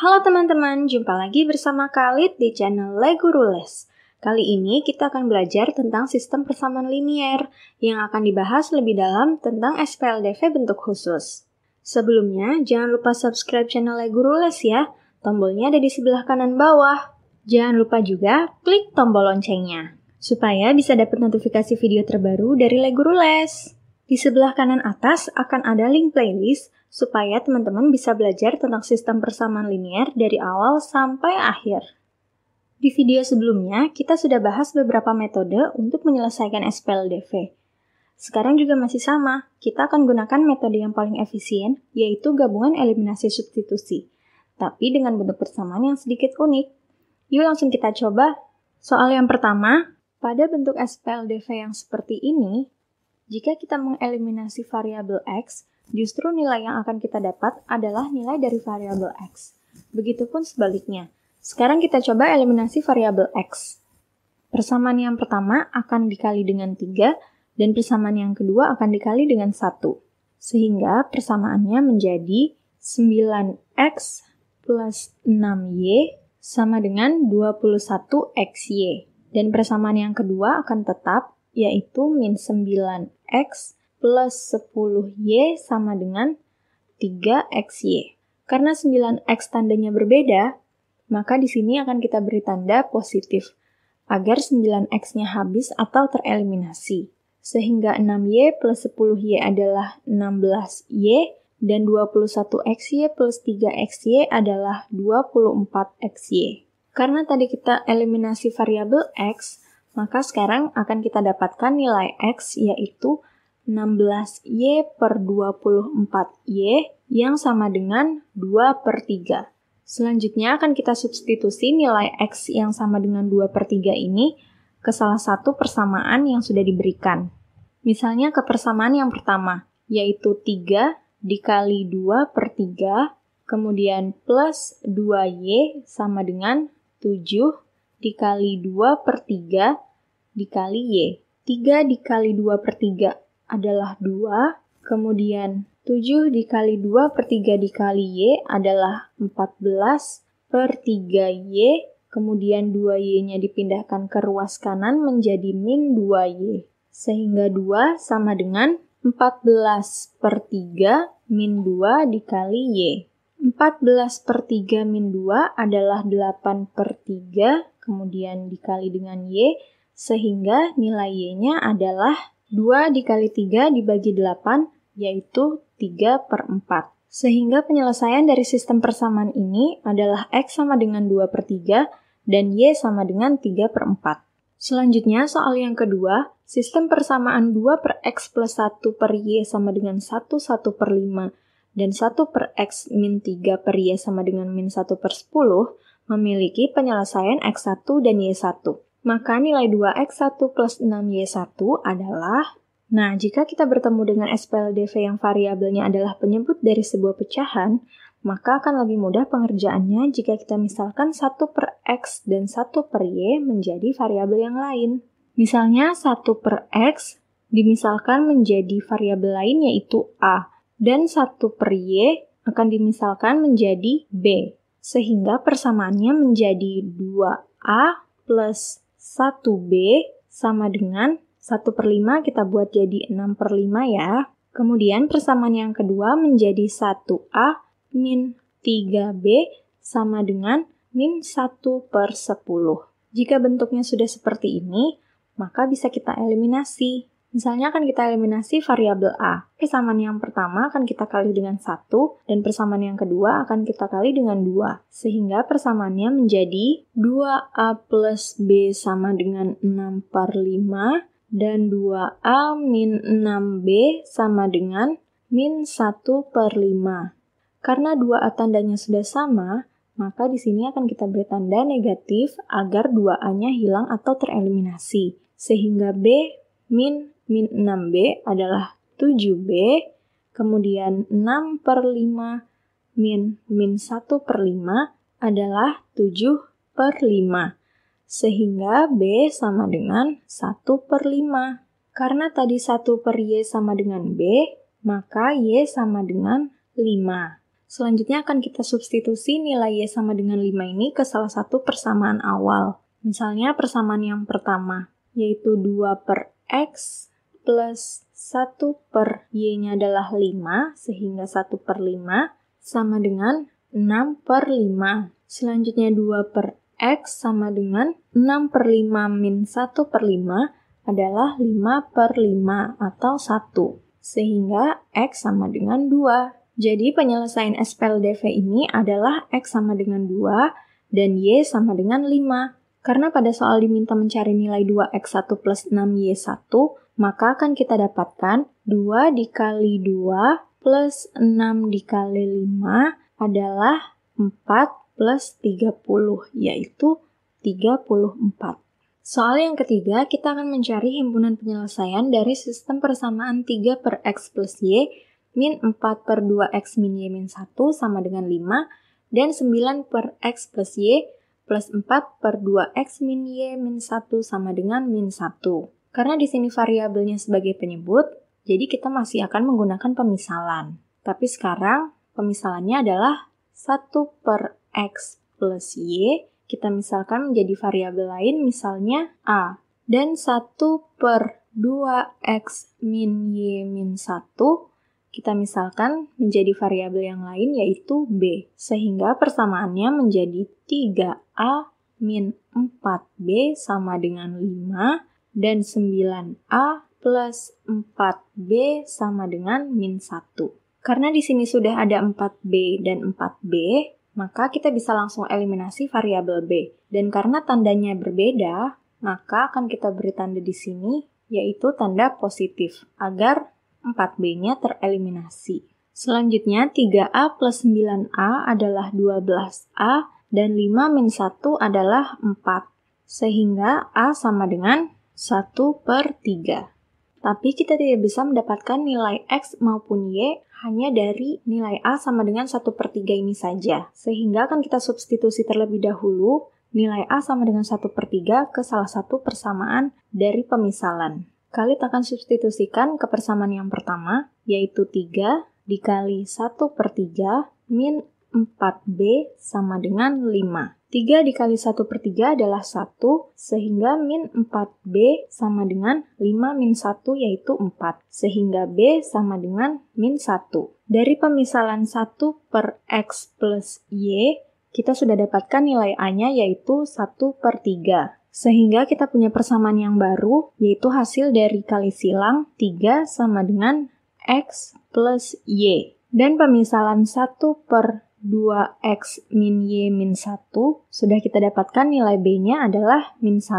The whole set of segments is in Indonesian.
Halo teman-teman, jumpa lagi bersama Khalid di channel Lego Rules. Kali ini kita akan belajar tentang sistem persamaan linier yang akan dibahas lebih dalam tentang SPLDV bentuk khusus. Sebelumnya, jangan lupa subscribe channel Lego Rules ya. Tombolnya ada di sebelah kanan bawah. Jangan lupa juga klik tombol loncengnya supaya bisa dapat notifikasi video terbaru dari Lego Rules. Di sebelah kanan atas akan ada link playlist supaya teman-teman bisa belajar tentang sistem persamaan linier dari awal sampai akhir. Di video sebelumnya, kita sudah bahas beberapa metode untuk menyelesaikan SPLDV. Sekarang juga masih sama, kita akan gunakan metode yang paling efisien, yaitu gabungan eliminasi substitusi, tapi dengan bentuk persamaan yang sedikit unik. Yuk langsung kita coba. Soal yang pertama, pada bentuk SPLDV yang seperti ini, jika kita mengeliminasi variabel x, justru nilai yang akan kita dapat adalah nilai dari variabel x. Begitupun sebaliknya. Sekarang kita coba eliminasi variabel x. Persamaan yang pertama akan dikali dengan 3 dan persamaan yang kedua akan dikali dengan 1. Sehingga persamaannya menjadi 9x plus 6y sama dengan 21xy. Dan persamaan yang kedua akan tetap, yaitu min 9 X plus 10Y sama dengan 3XY. Karena 9X tandanya berbeda, maka di sini akan kita beri tanda positif agar 9X-nya habis atau tereliminasi. Sehingga 6Y plus 10Y adalah 16Y dan 21XY plus 3XY adalah 24XY. Karena tadi kita eliminasi variabel X, maka sekarang akan kita dapatkan nilai X yaitu 16Y per 24Y yang sama dengan 2 per 3. Selanjutnya akan kita substitusi nilai X yang sama dengan 2 per 3 ini ke salah satu persamaan yang sudah diberikan. Misalnya ke persamaan yang pertama, yaitu 3 dikali 2 per 3, kemudian plus 2Y sama dengan 7 dikali 2 per 3 dikali Y. 3 dikali 2 per 3 adalah 2, kemudian 7 dikali 2 per 3 dikali Y adalah 14 per 3Y, kemudian 2Y-nya dipindahkan ke ruas kanan menjadi min 2Y. Sehingga 2 sama dengan 14 per 3 min 2 dikali Y. 14 per 3 min 2 adalah 8 per 3 kemudian dikali dengan Y, sehingga nilai Y-nya adalah 2 dikali 3 dibagi 8, yaitu 3 per 4. Sehingga penyelesaian dari sistem persamaan ini adalah X sama dengan 2 per 3 dan Y sama dengan 3 per 4. Selanjutnya, soal yang kedua, sistem persamaan 2 per X plus 1 per Y sama dengan 1, 1 per 5, dan 1 per X min 3 per Y sama dengan min 1 per 10, memiliki penyelesaian X1 dan Y1. Maka nilai 2X1 plus 6Y1 adalah Nah, jika kita bertemu dengan SPLDV yang variabelnya adalah penyebut dari sebuah pecahan, maka akan lebih mudah pengerjaannya jika kita misalkan 1 per X dan 1 per Y menjadi variabel yang lain. Misalnya 1 per X dimisalkan menjadi variabel lain yaitu A, dan 1 per Y akan dimisalkan menjadi B sehingga persamaannya menjadi 2A plus 1B sama dengan 1 per 5 kita buat jadi 6 per 5 ya. Kemudian persamaan yang kedua menjadi 1A min 3B sama dengan min 1 per 10. Jika bentuknya sudah seperti ini, maka bisa kita eliminasi. Misalnya akan kita eliminasi variabel A. Persamaan yang pertama akan kita kali dengan 1 dan persamaan yang kedua akan kita kali dengan 2. Sehingga persamaannya menjadi 2A plus B sama dengan 6 per 5 dan 2A min 6B sama dengan min 1 per 5. Karena 2A tandanya sudah sama, maka di sini akan kita beri tanda negatif agar 2A-nya hilang atau tereliminasi. Sehingga B min min 6B adalah 7B, kemudian 6 per 5 min min 1 per 5 adalah 7 per 5, sehingga B sama dengan 1 per 5. Karena tadi 1 per Y sama dengan B, maka Y sama dengan 5. Selanjutnya akan kita substitusi nilai Y sama dengan 5 ini ke salah satu persamaan awal. Misalnya persamaan yang pertama, yaitu 2 per X plus 1 per Y-nya adalah 5, sehingga 1 per 5 sama dengan 6 per 5. Selanjutnya 2 per X sama dengan 6 per 5 min 1 per 5 adalah 5 per 5 atau 1. Sehingga X sama dengan 2. Jadi penyelesaian SPLDV ini adalah X sama dengan 2 dan Y sama dengan 5. Karena pada soal diminta mencari nilai 2x1 plus 6y1, maka akan kita dapatkan 2 dikali 2 plus 6 dikali 5 adalah 4 plus 30, yaitu 34. Soal yang ketiga, kita akan mencari himpunan penyelesaian dari sistem persamaan 3 per X plus Y, min 4 per 2X min Y min 1 sama dengan 5, dan 9 per X plus Y plus 4 per 2X min Y min 1 sama dengan min 1. Karena di sini variabelnya sebagai penyebut, jadi kita masih akan menggunakan pemisalan. Tapi sekarang pemisalannya adalah 1 per X plus Y, kita misalkan menjadi variabel lain misalnya A. Dan 1 per 2X min Y min 1, kita misalkan menjadi variabel yang lain yaitu B. Sehingga persamaannya menjadi 3A min 4B sama dengan 5 dan 9A plus 4B sama dengan min 1. Karena di sini sudah ada 4B dan 4B, maka kita bisa langsung eliminasi variabel B. Dan karena tandanya berbeda, maka akan kita beri tanda di sini, yaitu tanda positif, agar 4B-nya tereliminasi. Selanjutnya, 3A plus 9A adalah 12A, dan 5 min 1 adalah 4. Sehingga A sama dengan 1 per 3. Tapi kita tidak bisa mendapatkan nilai X maupun Y hanya dari nilai A sama dengan 1 per 3 ini saja. Sehingga akan kita substitusi terlebih dahulu nilai A sama dengan 1 per 3 ke salah satu persamaan dari pemisalan. Khalid akan substitusikan ke persamaan yang pertama, yaitu 3 dikali 1 per 3 min 4B sama dengan 5. 3 dikali 1 per 3 adalah 1, sehingga min 4B sama dengan 5 min 1 yaitu 4, sehingga B sama dengan min 1. Dari pemisalan 1 per X plus Y, kita sudah dapatkan nilai A-nya yaitu 1 per 3. Sehingga kita punya persamaan yang baru, yaitu hasil dari kali silang 3 sama dengan X plus Y. Dan pemisalan 1 per 2x min y min 1 sudah kita dapatkan nilai b-nya adalah min 1.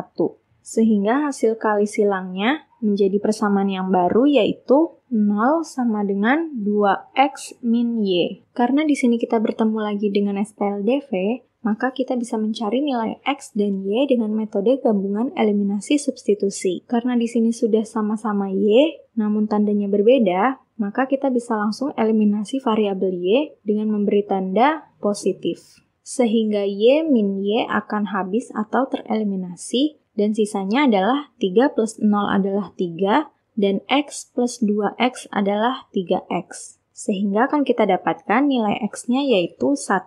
Sehingga hasil kali silangnya menjadi persamaan yang baru yaitu 0 sama dengan 2x min y. Karena di sini kita bertemu lagi dengan SPLDV, maka kita bisa mencari nilai x dan y dengan metode gabungan eliminasi substitusi. Karena di sini sudah sama-sama y, namun tandanya berbeda, maka kita bisa langsung eliminasi variabel Y dengan memberi tanda positif. Sehingga Y min Y akan habis atau tereliminasi, dan sisanya adalah 3 plus 0 adalah 3, dan X plus 2X adalah 3X. Sehingga akan kita dapatkan nilai X-nya yaitu 1.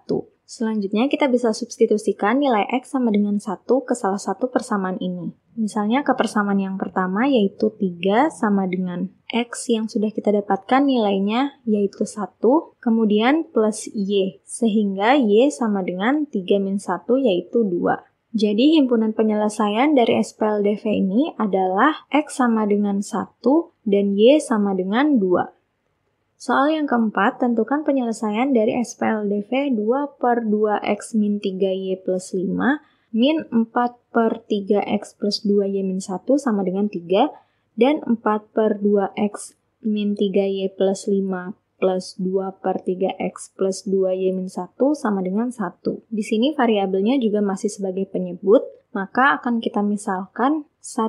Selanjutnya, kita bisa substitusikan nilai X sama dengan 1 ke salah satu persamaan ini. Misalnya ke persamaan yang pertama yaitu 3 sama dengan X yang sudah kita dapatkan nilainya yaitu 1, kemudian plus Y, sehingga Y sama dengan 3 min 1 yaitu 2. Jadi himpunan penyelesaian dari SPLDV ini adalah X sama dengan 1 dan Y sama dengan 2. Soal yang keempat, tentukan penyelesaian dari SPLDV 2 per 2x min 3y plus 5, min 4 per 3x plus 2y min 1 sama dengan 3, dan 4 per 2x min 3y plus 5 plus 2 per 3x plus 2y min 1 sama dengan 1. Di sini variabelnya juga masih sebagai penyebut, maka akan kita misalkan 1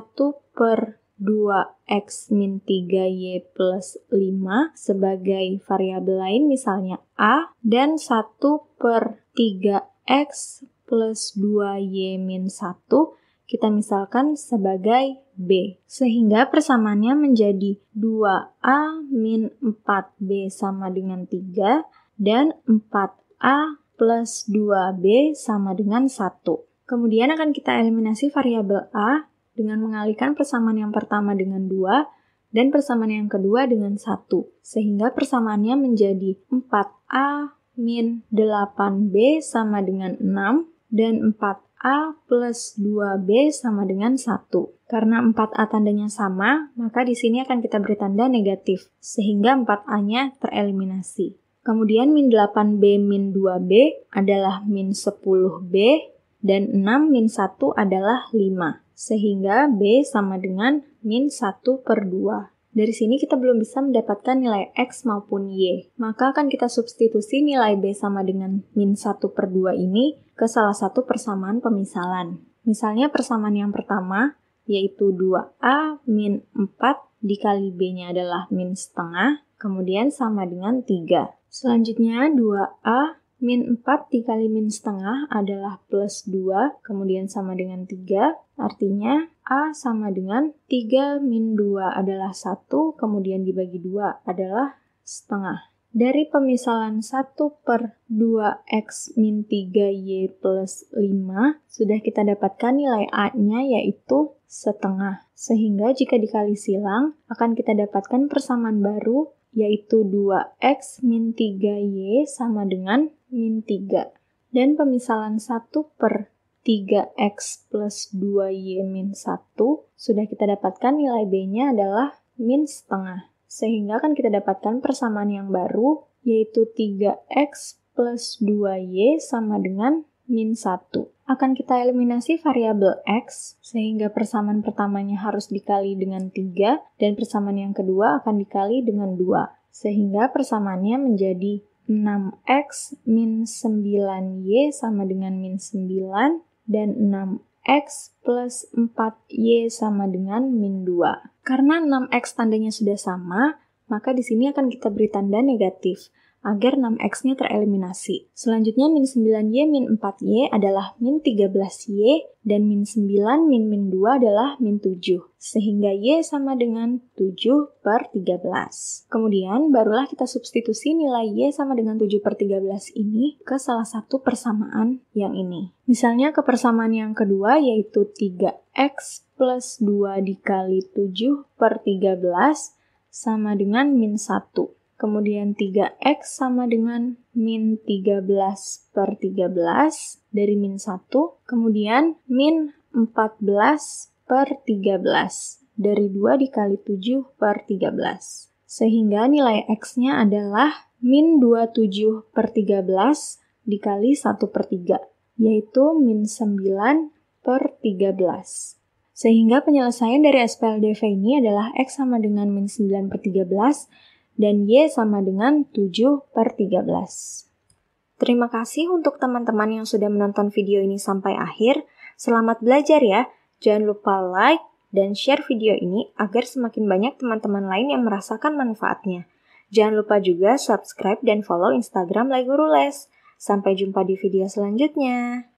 per 2x min 3y plus 5 sebagai variabel lain misalnya A dan 1 per 3x plus 2y min 1 kita misalkan sebagai B. Sehingga persamaannya menjadi 2A min 4B sama dengan 3 dan 4A plus 2B sama dengan 1. Kemudian akan kita eliminasi variabel A dengan mengalihkan persamaan yang pertama dengan 2 dan persamaan yang kedua dengan 1, sehingga persamaannya menjadi 4A min 8B sama dengan 6 dan 4A plus 2B sama dengan 1. Karena 4A tandanya sama, maka di sini akan kita beri tanda negatif, sehingga 4A-nya tereliminasi. Kemudian min 8B min 2B adalah min 10B dan 6 min 1 adalah 5, sehingga B sama dengan min 1 per 2. Dari sini kita belum bisa mendapatkan nilai X maupun Y. Maka akan kita substitusi nilai B sama dengan min 1 per 2 ini ke salah satu persamaan pemisalan. Misalnya persamaan yang pertama, yaitu 2A min 4 dikali B-nya adalah min setengah, kemudian sama dengan 3. Selanjutnya 2A Min 4 dikali min setengah adalah plus 2, kemudian sama dengan 3, artinya A sama dengan 3 min 2 adalah 1, kemudian dibagi 2 adalah setengah. Dari pemisalan 1 per 2x min 3y plus 5, sudah kita dapatkan nilai A-nya yaitu setengah. Sehingga jika dikali silang, akan kita dapatkan persamaan baru yaitu 2x min 3y sama dengan min 3 dan pemisalan 1 per 3x plus 2y min 1 sudah kita dapatkan nilai b-nya adalah min setengah. Sehingga kan kita dapatkan persamaan yang baru yaitu 3x plus 2y sama dengan min 1. Akan kita eliminasi variabel x sehingga persamaan pertamanya harus dikali dengan 3 dan persamaan yang kedua akan dikali dengan 2 sehingga persamaannya menjadi 6x min 9y sama dengan min 9 dan 6x plus 4y sama dengan min 2. Karena 6x tandanya sudah sama, maka di sini akan kita beri tanda negatif agar 6x-nya tereliminasi. Selanjutnya min 9y min 4y adalah min 13y dan min 9 min min 2 adalah min 7 sehingga y sama dengan 7 per 13. Kemudian barulah kita substitusi nilai y sama dengan 7 per 13 ini ke salah satu persamaan yang ini. Misalnya ke persamaan yang kedua yaitu 3x plus 2 dikali 7 per 13 sama dengan min 1. Kemudian 3X sama dengan min 13 per 13 dari min 1. Kemudian min 14 per 13 dari 2 dikali 7 per 13. Sehingga nilai X-nya adalah min 27 per 13 dikali 1 per 3, yaitu min 9 per 13. Sehingga penyelesaian dari SPLDV ini adalah X sama dengan min 9 per 13 dan Y sama dengan 7 per 13. Terima kasih untuk teman-teman yang sudah menonton video ini sampai akhir. Selamat belajar ya. Jangan lupa like dan share video ini agar semakin banyak teman-teman lain yang merasakan manfaatnya. Jangan lupa juga subscribe dan follow Instagram Lego Rules. Sampai jumpa di video selanjutnya.